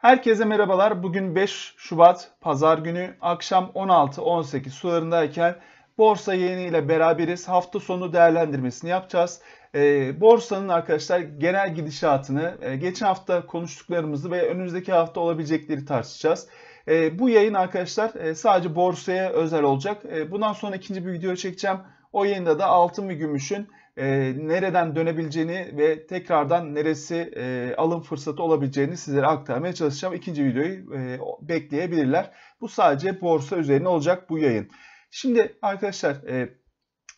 Herkese merhabalar. Bugün 5 Şubat Pazar günü akşam 16-18 sularındayken borsa yayınıyla beraberiz. Hafta sonu değerlendirmesini yapacağız. E, borsanın arkadaşlar genel gidişatını, e, geçen hafta konuştuklarımızı ve önümüzdeki hafta olabilecekleri tartışacağız. E, bu yayın arkadaşlar e, sadece borsaya özel olacak. E, bundan sonra ikinci bir video çekeceğim. O yayında da altın ve gümüşün e, nereden dönebileceğini ve tekrardan neresi e, alım fırsatı olabileceğini sizlere aktarmaya çalışacağım. İkinci videoyu e, bekleyebilirler. Bu sadece borsa üzerine olacak bu yayın. Şimdi arkadaşlar e,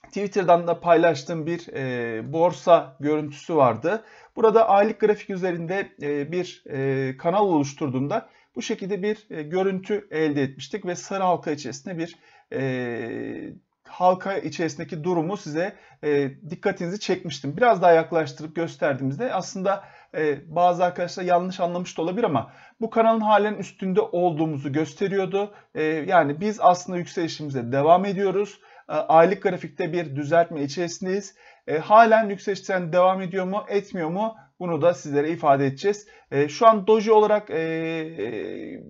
Twitter'dan da paylaştığım bir e, borsa görüntüsü vardı. Burada aylık grafik üzerinde e, bir e, kanal oluşturduğumda bu şekilde bir e, görüntü elde etmiştik ve sarı halka içerisinde bir e, halka içerisindeki durumu size e, dikkatinizi çekmiştim. Biraz daha yaklaştırıp gösterdiğimizde aslında e, bazı arkadaşlar yanlış anlamış da olabilir ama bu kanalın halen üstünde olduğumuzu gösteriyordu. E, yani biz aslında yükselişimize devam ediyoruz. E, aylık grafikte bir düzeltme içerisindeyiz. E, halen yükselişten devam ediyor mu etmiyor mu bunu da sizlere ifade edeceğiz. E, şu an doji olarak e, e,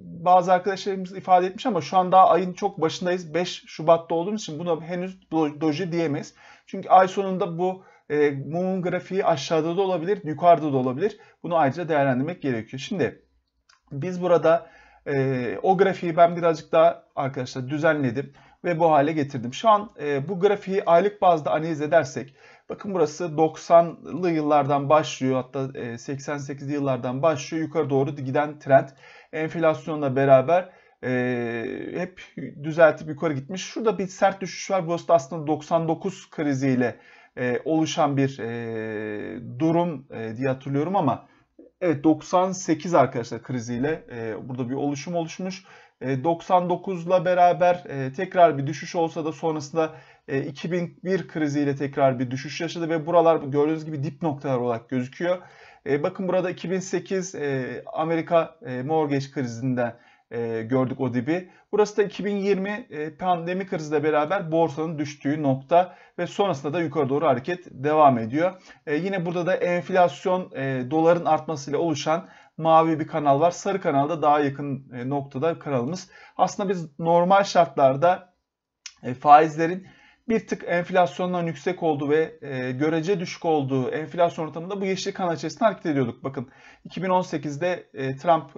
bazı arkadaşlarımız ifade etmiş ama şu an daha ayın çok başındayız. 5 Şubat'ta olduğumuz için buna henüz doji diyemeyiz. Çünkü ay sonunda bu e, mumun grafiği aşağıda da olabilir, yukarıda da olabilir. Bunu ayrıca değerlendirmek gerekiyor. Şimdi biz burada e, o grafiği ben birazcık daha arkadaşlar düzenledim ve bu hale getirdim. Şu an e, bu grafiği aylık bazda analiz edersek bakın burası 90'lı yıllardan başlıyor hatta e, 88'li yıllardan başlıyor yukarı doğru giden trend enflasyonla beraber e, hep düzeltip yukarı gitmiş. Şurada bir sert düşüş var. Burası da aslında 99 kriziyle e, oluşan bir e, durum e, diye hatırlıyorum ama evet 98 arkadaşlar kriziyle e, burada bir oluşum oluşmuş 99'la e, beraber e, tekrar bir düşüş olsa da sonrasında 2001 e, kriziyle tekrar bir düşüş yaşadı ve buralar gördüğünüz gibi dip noktalar olarak gözüküyor. Bakın burada 2008 Amerika mortgage krizinden gördük o dibi. Burası da 2020 pandemi kriziyle beraber borsanın düştüğü nokta ve sonrasında da yukarı doğru hareket devam ediyor. Yine burada da enflasyon doların artmasıyla oluşan mavi bir kanal var. Sarı kanalda daha yakın e, noktada kanalımız. Aslında biz normal şartlarda e, faizlerin bir tık enflasyondan yüksek olduğu ve e, görece düşük olduğu enflasyon ortamında bu yeşil kanal içerisinde hareket ediyorduk. Bakın 2018'de Trump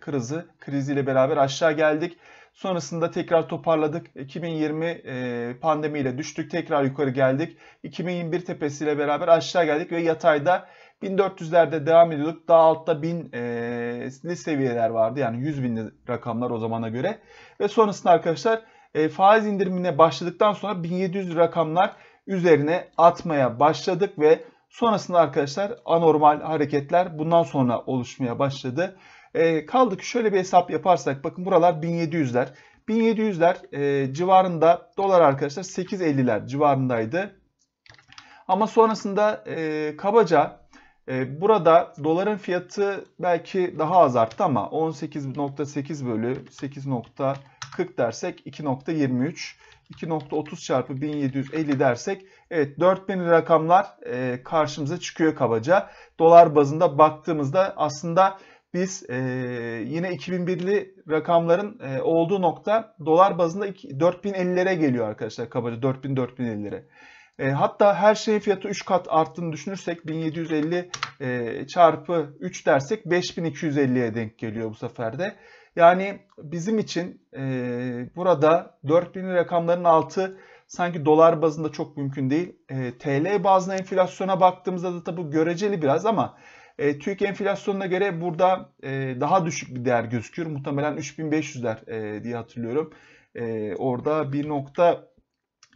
krizi kriziyle beraber aşağı geldik. Sonrasında tekrar toparladık. 2020 pandemiyle düştük. Tekrar yukarı geldik. 2021 tepesiyle beraber aşağı geldik ve yatayda 1400'lerde devam ediyorduk. Daha altta 1000'li e, seviyeler vardı. Yani 100 binli rakamlar o zamana göre. Ve sonrasında arkadaşlar e, faiz indirimine başladıktan sonra 1700 rakamlar üzerine atmaya başladık ve sonrasında arkadaşlar anormal hareketler bundan sonra oluşmaya başladı. E, kaldı ki şöyle bir hesap yaparsak bakın buralar 1700'ler. 1700'ler e, civarında dolar arkadaşlar 8.50'ler civarındaydı. Ama sonrasında e, kabaca ee, burada doların fiyatı belki daha az arttı ama 18.8 bölü 8.40 dersek 2.23. 2.30 çarpı 1750 dersek evet 4000 rakamlar e, karşımıza çıkıyor kabaca. Dolar bazında baktığımızda aslında biz e, yine 2001'li rakamların e, olduğu nokta dolar bazında 4050'lere geliyor arkadaşlar kabaca 4000-4050'lere. E, hatta her şeyin fiyatı 3 kat arttığını düşünürsek 1750 e, çarpı 3 dersek 5250'ye denk geliyor bu sefer de. Yani bizim için e, burada 4000 rakamların altı sanki dolar bazında çok mümkün değil. E, TL bazında enflasyona baktığımızda da tabi göreceli biraz ama e, TÜİK enflasyonuna göre burada e, daha düşük bir değer gözüküyor. Muhtemelen 3500'ler e, diye hatırlıyorum. E, orada 1.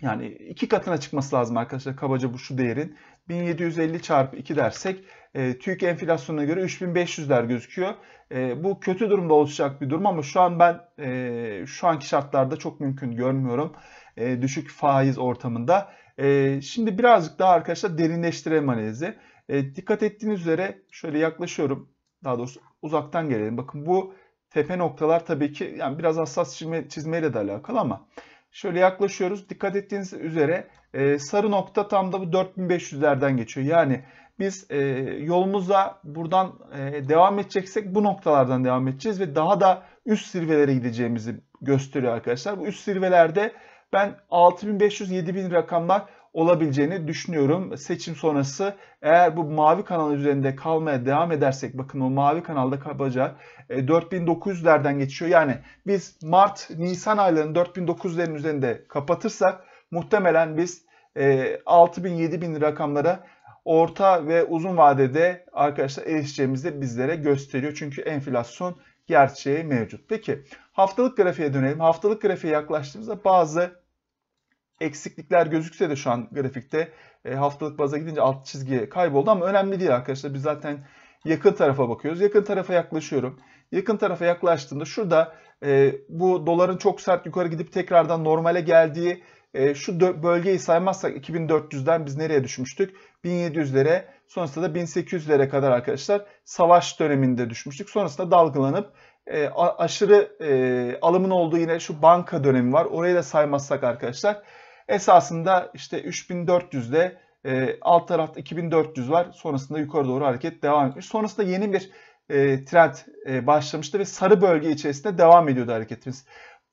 Yani iki katına çıkması lazım arkadaşlar kabaca bu şu değerin. 1750 çarpı 2 dersek e, TÜİK enflasyonuna göre 3500'ler gözüküyor. E, bu kötü durumda oluşacak bir durum ama şu an ben e, şu anki şartlarda çok mümkün görmüyorum. E, düşük faiz ortamında. E, şimdi birazcık daha arkadaşlar derinleştirelim analizi. E, dikkat ettiğiniz üzere şöyle yaklaşıyorum. Daha doğrusu uzaktan gelelim. Bakın bu tepe noktalar tabii ki yani biraz hassas çizme, çizmeyle de alakalı ama... Şöyle yaklaşıyoruz. Dikkat ettiğiniz üzere e, sarı nokta tam da bu 4500'lerden geçiyor. Yani biz e, yolumuza buradan e, devam edeceksek bu noktalardan devam edeceğiz ve daha da üst zirvelere gideceğimizi gösteriyor arkadaşlar. Bu üst zirvelerde ben 6500-7000 rakamlar olabileceğini düşünüyorum. Seçim sonrası eğer bu mavi kanal üzerinde kalmaya devam edersek bakın o mavi kanalda kabaca 4900'lerden e, geçiyor. Yani biz Mart, Nisan aylarının 4900'lerin üzerinde kapatırsak muhtemelen biz 6000-7000 e, rakamlara orta ve uzun vadede arkadaşlar erişeceğimizi de bizlere gösteriyor. Çünkü enflasyon gerçeği mevcut. Peki haftalık grafiğe dönelim. Haftalık grafiğe yaklaştığımızda bazı eksiklikler gözükse de şu an grafikte e, haftalık baza gidince alt çizgiye kayboldu ama önemli değil arkadaşlar. Biz zaten yakın tarafa bakıyoruz. Yakın tarafa yaklaşıyorum. Yakın tarafa yaklaştığımda şurada e, bu doların çok sert yukarı gidip tekrardan normale geldiği e, şu bölgeyi saymazsak 2400'den biz nereye düşmüştük? 1700'lere sonrasında da 1800'lere kadar arkadaşlar savaş döneminde düşmüştük. Sonrasında dalgalanıp e, aşırı e, alımın olduğu yine şu banka dönemi var. Orayı da saymazsak arkadaşlar Esasında işte 3400'de e, alt tarafta 2400 var. Sonrasında yukarı doğru hareket devam etmiş. Sonrasında yeni bir e, trend e, başlamıştı ve sarı bölge içerisinde devam ediyordu hareketimiz.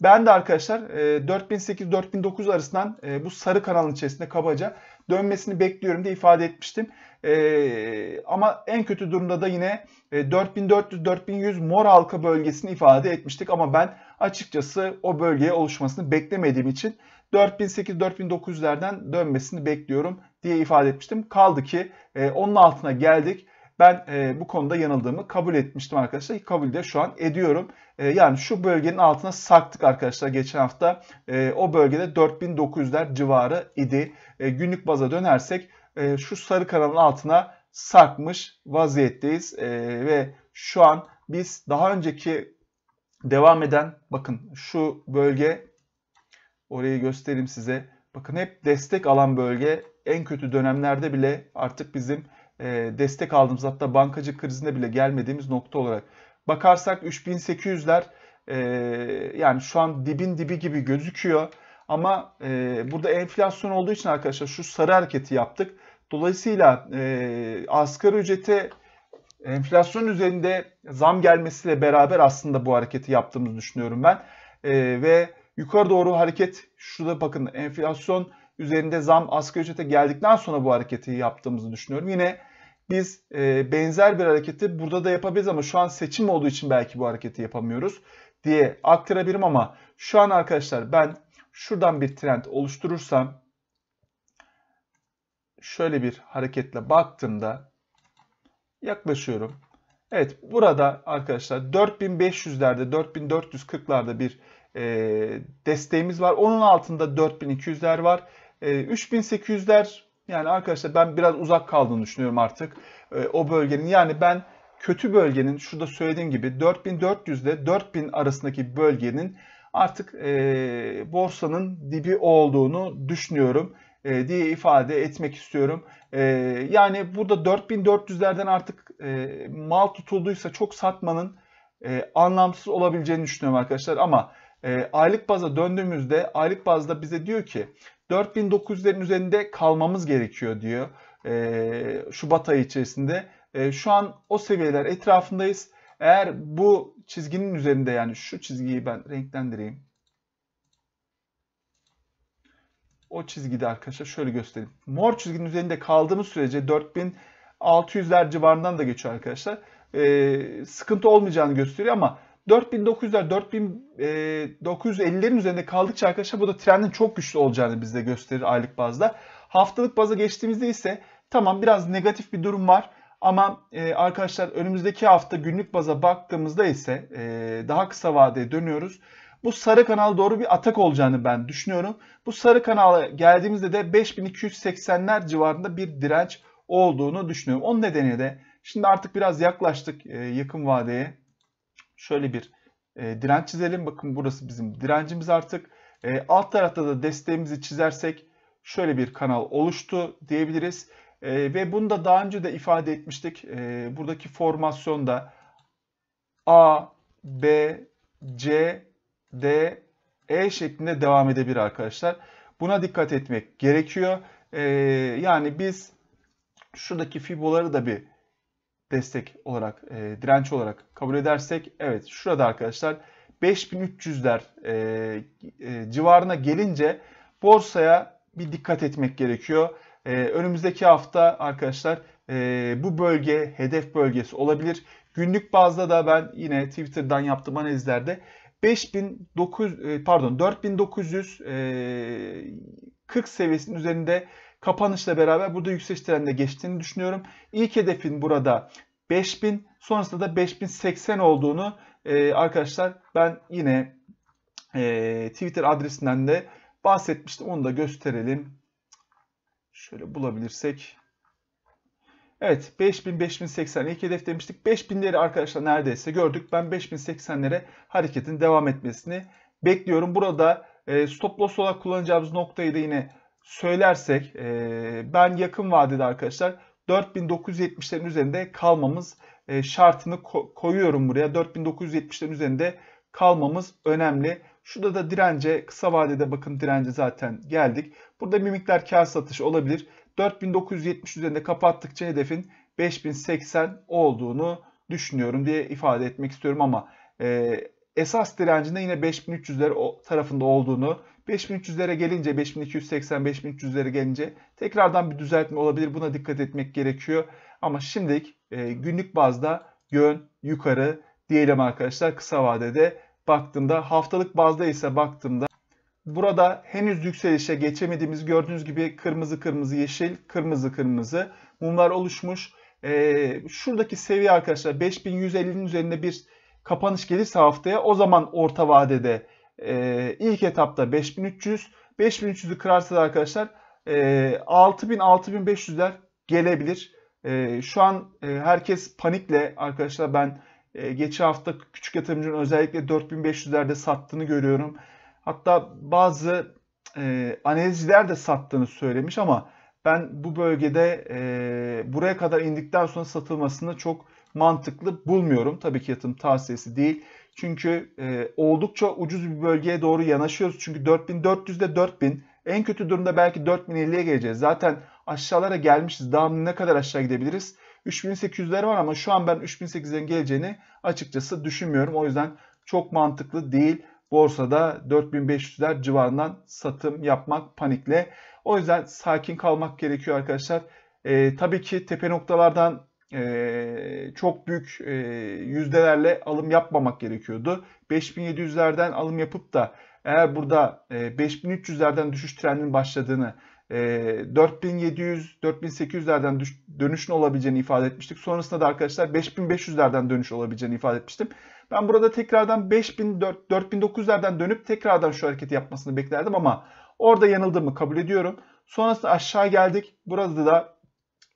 Ben de arkadaşlar 4008-4009 e, arasından e, bu sarı kanalın içerisinde kabaca dönmesini bekliyorum diye ifade etmiştim. E, ama en kötü durumda da yine 4400-4100 mor halka bölgesini ifade etmiştik. Ama ben açıkçası o bölgeye oluşmasını beklemediğim için 4008-4900'lerden dönmesini bekliyorum diye ifade etmiştim. Kaldı ki e, onun altına geldik. Ben e, bu konuda yanıldığımı kabul etmiştim arkadaşlar. Kabul de şu an ediyorum. E, yani şu bölgenin altına saktık arkadaşlar geçen hafta. E, o bölgede 4900'ler civarı idi. E, günlük baza dönersek e, şu sarı kanalın altına sarkmış vaziyetteyiz. E, ve şu an biz daha önceki devam eden bakın şu bölge Orayı göstereyim size. Bakın hep destek alan bölge en kötü dönemlerde bile artık bizim e, destek aldığımız hatta bankacı krizinde bile gelmediğimiz nokta olarak. Bakarsak 3800'ler e, yani şu an dibin dibi gibi gözüküyor. Ama e, burada enflasyon olduğu için arkadaşlar şu sarı hareketi yaptık. Dolayısıyla asgari ücrete enflasyon üzerinde zam gelmesiyle beraber aslında bu hareketi yaptığımızı düşünüyorum ben. Ve yukarı doğru hareket şurada bakın enflasyon üzerinde zam asgari ücrete geldikten sonra bu hareketi yaptığımızı düşünüyorum. Yine biz e, benzer bir hareketi burada da yapabiliriz ama şu an seçim olduğu için belki bu hareketi yapamıyoruz diye aktarabilirim ama şu an arkadaşlar ben şuradan bir trend oluşturursam şöyle bir hareketle baktığımda yaklaşıyorum. Evet burada arkadaşlar 4500'lerde 4440'larda bir e, desteğimiz var. Onun altında 4200'ler var. E, 3800'ler yani arkadaşlar ben biraz uzak kaldığını düşünüyorum artık e, o bölgenin. Yani ben kötü bölgenin şurada söylediğim gibi 4400 ile 4000 arasındaki bölgenin artık e, borsanın dibi olduğunu düşünüyorum e, diye ifade etmek istiyorum. E, yani burada 4400'lerden artık e, mal tutulduysa çok satmanın e, anlamsız olabileceğini düşünüyorum arkadaşlar ama e, aylık baza döndüğümüzde aylık bazda bize diyor ki 4900'lerin üzerinde kalmamız gerekiyor diyor. E, Şubat ayı içerisinde. E, şu an o seviyeler etrafındayız. Eğer bu çizginin üzerinde yani şu çizgiyi ben renklendireyim. O çizgide arkadaşlar şöyle göstereyim. Mor çizginin üzerinde kaldığımız sürece 4600'ler civarından da geçiyor arkadaşlar. Ee, sıkıntı olmayacağını gösteriyor ama 4900'ler 4950'lerin e, üzerinde kaldıkça arkadaşlar bu da trendin çok güçlü olacağını bizde gösterir aylık bazda. Haftalık baza geçtiğimizde ise tamam biraz negatif bir durum var. Ama e, arkadaşlar önümüzdeki hafta günlük baza baktığımızda ise e, daha kısa vadeye dönüyoruz. Bu sarı kanal doğru bir atak olacağını ben düşünüyorum. Bu sarı kanala geldiğimizde de 5280'ler civarında bir direnç olduğunu düşünüyorum. Onun nedeni de şimdi artık biraz yaklaştık e, yakın vadeye şöyle bir e, direnç çizelim. Bakın burası bizim direncimiz artık. E, alt tarafta da desteğimizi çizersek şöyle bir kanal oluştu diyebiliriz. E, ve bunu da daha önce de ifade etmiştik. E, buradaki formasyonda A, B, C, D, E şeklinde devam edebilir arkadaşlar. Buna dikkat etmek gerekiyor. E, yani biz şuradaki fiboları da bir destek olarak, e, direnç olarak kabul edersek evet şurada arkadaşlar 5300'ler e, e, civarına gelince borsaya bir dikkat etmek gerekiyor. E, önümüzdeki hafta arkadaşlar e, bu bölge hedef bölgesi olabilir. Günlük bazda da ben yine Twitter'dan yaptığım analizlerde 5900 e, pardon 4.940 e, seviyesinin üzerinde Kapanışla beraber burada yükseliş trendine geçtiğini düşünüyorum. İlk hedefin burada 5000 sonrasında da 5080 olduğunu e, arkadaşlar ben yine e, Twitter adresinden de bahsetmiştim. Onu da gösterelim. Şöyle bulabilirsek. Evet 5000 5080 ilk hedef demiştik. 5000'leri arkadaşlar neredeyse gördük. Ben 5080'lere hareketin devam etmesini bekliyorum. Burada e, stop loss olarak kullanacağımız noktayı da yine söylersek e, ben yakın vadede arkadaşlar 4970'lerin üzerinde kalmamız e, şartını ko- koyuyorum buraya. 4970'lerin üzerinde kalmamız önemli. Şurada da dirence kısa vadede bakın dirence zaten geldik. Burada bir miktar kar satışı olabilir. 4970 üzerinde kapattıkça hedefin 5080 olduğunu düşünüyorum diye ifade etmek istiyorum ama e, esas direncinde yine 5300'ler tarafında olduğunu 5300'lere gelince 5280 5300'lere gelince tekrardan bir düzeltme olabilir. Buna dikkat etmek gerekiyor. Ama şimdilik e, günlük bazda yön yukarı diyelim arkadaşlar kısa vadede baktığımda haftalık bazda ise baktığımda burada henüz yükselişe geçemediğimiz gördüğünüz gibi kırmızı kırmızı yeşil kırmızı kırmızı mumlar oluşmuş. E, şuradaki seviye arkadaşlar 5150'nin üzerinde bir kapanış gelirse haftaya o zaman orta vadede e, ilk etapta 5300. 5300'ü kırarsa da arkadaşlar e, 6000-6500'ler gelebilir. E, şu an e, herkes panikle arkadaşlar ben e, geçen hafta küçük yatırımcının özellikle 4500'lerde sattığını görüyorum. Hatta bazı e, analizciler de sattığını söylemiş ama ben bu bölgede e, buraya kadar indikten sonra satılmasını çok mantıklı bulmuyorum. Tabii ki yatırım tavsiyesi değil. Çünkü e, oldukça ucuz bir bölgeye doğru yanaşıyoruz. Çünkü 4400'de 4000 en kötü durumda belki 4050'ye geleceğiz. Zaten aşağılara gelmişiz. Daha ne kadar aşağı gidebiliriz? 3800'ler var ama şu an ben 3800'lerin geleceğini açıkçası düşünmüyorum. O yüzden çok mantıklı değil. Borsada 4500'ler civarından satım yapmak panikle. O yüzden sakin kalmak gerekiyor arkadaşlar. E, tabii ki tepe noktalardan e, çok büyük e, yüzdelerle alım yapmamak gerekiyordu. 5700'lerden alım yapıp da eğer burada e, 5300'lerden düşüş trendinin başladığını, e, 4700-4800'lerden dönüşün olabileceğini ifade etmiştik. Sonrasında da arkadaşlar 5500'lerden dönüş olabileceğini ifade etmiştim. Ben burada tekrardan 4900'lerden dönüp tekrardan şu hareketi yapmasını beklerdim ama orada yanıldığımı kabul ediyorum. Sonrasında aşağı geldik. Burada da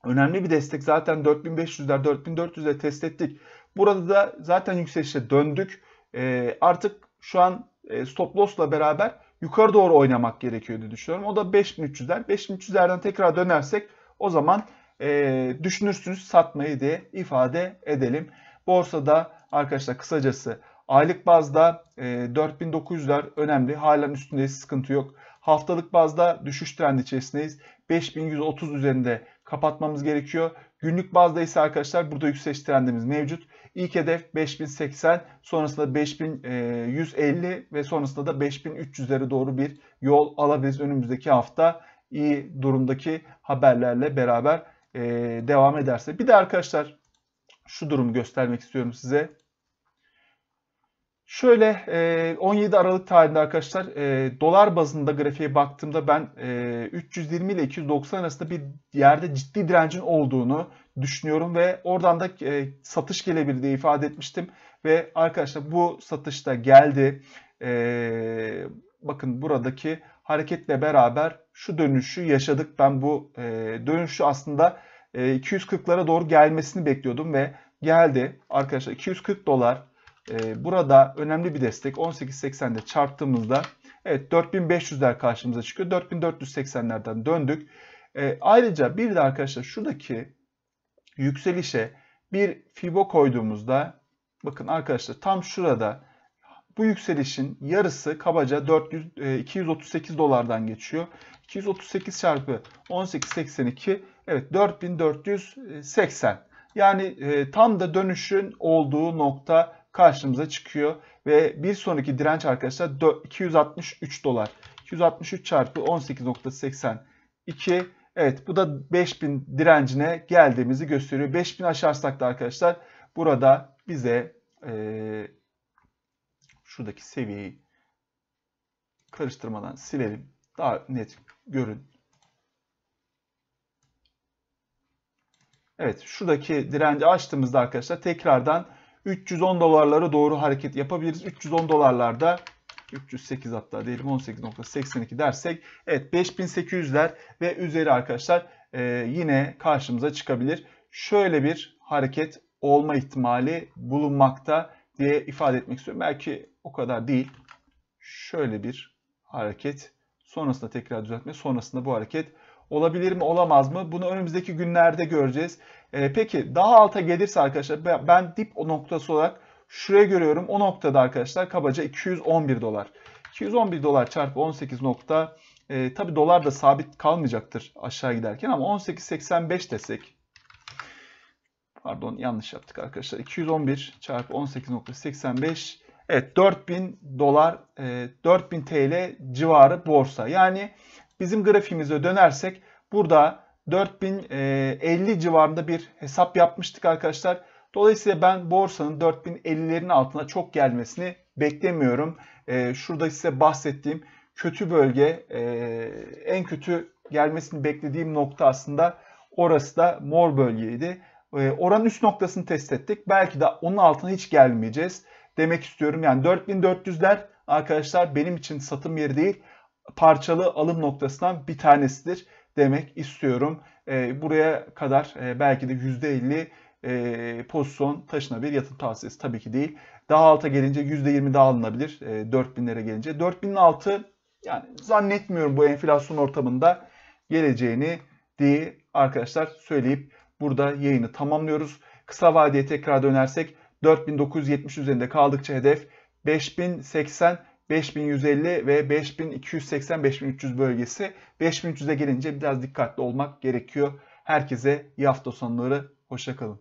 Önemli bir destek zaten 4500'ler 4400'e test ettik. Burada da zaten yükselişe döndük. E, artık şu an e, stop loss'la beraber yukarı doğru oynamak gerekiyor diye düşünüyorum. O da 5300'ler. 5300'lerden tekrar dönersek o zaman e, düşünürsünüz satmayı diye ifade edelim. Borsada arkadaşlar kısacası aylık bazda e, 4900'ler önemli. Halen üstündeyiz sıkıntı yok. Haftalık bazda düşüş trendi içerisindeyiz. 5130 üzerinde kapatmamız gerekiyor. Günlük bazda ise arkadaşlar burada yükseliş trendimiz mevcut. İlk hedef 5080, sonrasında 5150 e, ve sonrasında da 5300'lere doğru bir yol alabiliriz önümüzdeki hafta. iyi durumdaki haberlerle beraber e, devam ederse. Bir de arkadaşlar şu durumu göstermek istiyorum size. Şöyle 17 e, Aralık tarihinde arkadaşlar e, dolar bazında grafiğe baktığımda ben 320 e, ile 290 arasında bir yerde ciddi direncin olduğunu düşünüyorum ve oradan da satış gelebilir diye ifade etmiştim. Ve arkadaşlar bu satış da geldi. bakın buradaki hareketle beraber şu dönüşü yaşadık. Ben bu dönüşü aslında 240'lara doğru gelmesini bekliyordum ve geldi. Arkadaşlar 240 dolar ee, burada önemli bir destek 18.80'de çarptığımızda evet 4500'ler karşımıza çıkıyor. 4480'lerden döndük. Ee, ayrıca bir de arkadaşlar şuradaki yükselişe bir fibo koyduğumuzda bakın arkadaşlar tam şurada bu yükselişin yarısı kabaca 400, 238 e, dolardan geçiyor. 238 çarpı 18.82 evet 4480. Yani e, tam da dönüşün olduğu nokta karşımıza çıkıyor. Ve bir sonraki direnç arkadaşlar 263 dolar. 263 çarpı 18.82. Evet bu da 5000 direncine geldiğimizi gösteriyor. 5000 aşarsak da arkadaşlar burada bize e, şuradaki seviyeyi karıştırmadan silelim. Daha net görün. Evet şuradaki direnci açtığımızda arkadaşlar tekrardan 310 dolarlara doğru hareket yapabiliriz. 310 dolarlarda 308 hatta diyelim 18.82 dersek evet 5800'ler ve üzeri arkadaşlar e, yine karşımıza çıkabilir. Şöyle bir hareket olma ihtimali bulunmakta diye ifade etmek istiyorum. Belki o kadar değil. Şöyle bir hareket sonrasında tekrar düzeltme sonrasında bu hareket Olabilir mi olamaz mı? Bunu önümüzdeki günlerde göreceğiz. E, peki daha alta gelirse arkadaşlar ben dip o noktası olarak şuraya görüyorum. O noktada arkadaşlar kabaca 211 dolar. 211 dolar çarpı 18 nokta. E, Tabi dolar da sabit kalmayacaktır aşağı giderken ama 18.85 desek. Pardon yanlış yaptık arkadaşlar. 211 çarpı 18.85 Evet 4000 dolar e, 4000 TL civarı borsa. Yani Bizim grafiğimize dönersek burada 4050 e, civarında bir hesap yapmıştık arkadaşlar. Dolayısıyla ben borsanın 4050'lerin altına çok gelmesini beklemiyorum. E, şurada size bahsettiğim kötü bölge e, en kötü gelmesini beklediğim nokta aslında orası da mor bölgeydi. oranın üst noktasını test ettik. Belki de onun altına hiç gelmeyeceğiz demek istiyorum. Yani 4400'ler arkadaşlar benim için satım yeri değil parçalı alım noktasından bir tanesidir demek istiyorum. E, buraya kadar e, belki de %50 e, pozisyon bir yatırım tavsiyesi tabii ki değil. Daha alta gelince %20 daha alınabilir. E, 4000'lere gelince. 4000'in altı yani zannetmiyorum bu enflasyon ortamında geleceğini diye arkadaşlar söyleyip burada yayını tamamlıyoruz. Kısa vadeye tekrar dönersek 4970 üzerinde kaldıkça hedef 5080 5150 ve 5280-5300 bölgesi. 5300'e gelince biraz dikkatli olmak gerekiyor. Herkese iyi hafta sonları. Hoşçakalın.